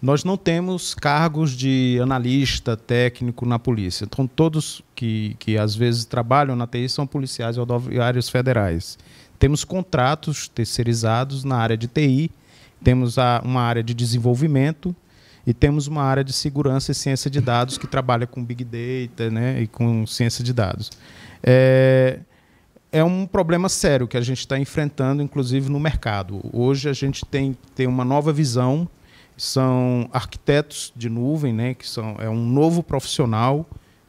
Nós não temos cargos de analista técnico na polícia. Então, todos que, que às vezes trabalham na TI são policiais rodoviários federais. Temos contratos terceirizados na área de TI, temos a, uma área de desenvolvimento e temos uma área de segurança e ciência de dados que trabalha com Big Data né, e com ciência de dados. É, é um problema sério que a gente está enfrentando, inclusive no mercado. Hoje a gente tem, tem uma nova visão são arquitetos de nuvem, né, que são, é um novo profissional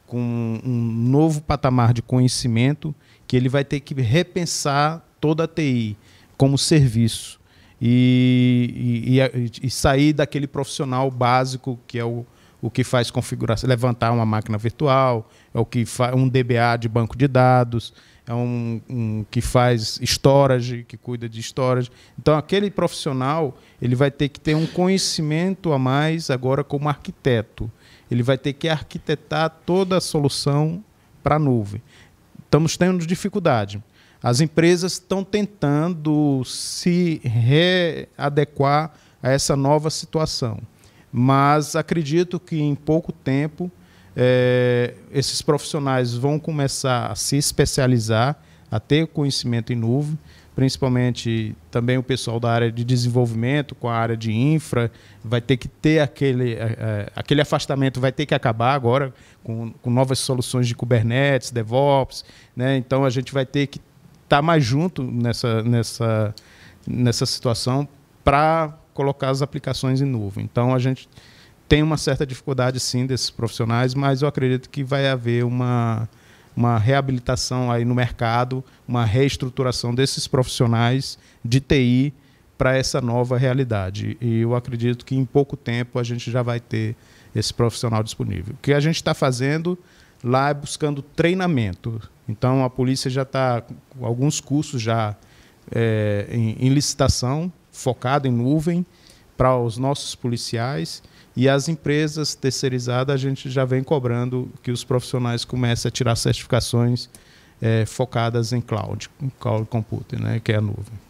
com um novo patamar de conhecimento que ele vai ter que repensar toda a TI como serviço e, e, e, e sair daquele profissional básico que é o, o que faz configuração, levantar uma máquina virtual, é o que faz um DBA de banco de dados, é um, um, que faz storage, que cuida de storage. Então aquele profissional ele vai ter que ter um conhecimento a mais agora como arquiteto. Ele vai ter que arquitetar toda a solução para a nuvem. Estamos tendo dificuldade. As empresas estão tentando se readequar a essa nova situação. Mas acredito que em pouco tempo é, esses profissionais vão começar a se especializar, a ter conhecimento em nuvem, principalmente também o pessoal da área de desenvolvimento, com a área de infra, vai ter que ter aquele, é, é aquele afastamento, vai ter que acabar agora com, com novas soluções de Kubernetes, DevOps, né? então a gente vai ter que estar tá mais junto nessa, nessa, nessa situação para colocar as aplicações em nuvem. Então, a gente tem uma certa dificuldade, sim, desses profissionais, mas eu acredito que vai haver uma, uma reabilitação aí no mercado, uma reestruturação desses profissionais de TI para essa nova realidade. E eu acredito que em pouco tempo a gente já vai ter esse profissional disponível. O que a gente está fazendo lá é buscando treinamento. Então a polícia já está com alguns cursos já é, em, em licitação focado em nuvem para os nossos policiais e as empresas terceirizadas a gente já vem cobrando que os profissionais comecem a tirar certificações é, focadas em cloud, cloud computing, né, que é a nuvem.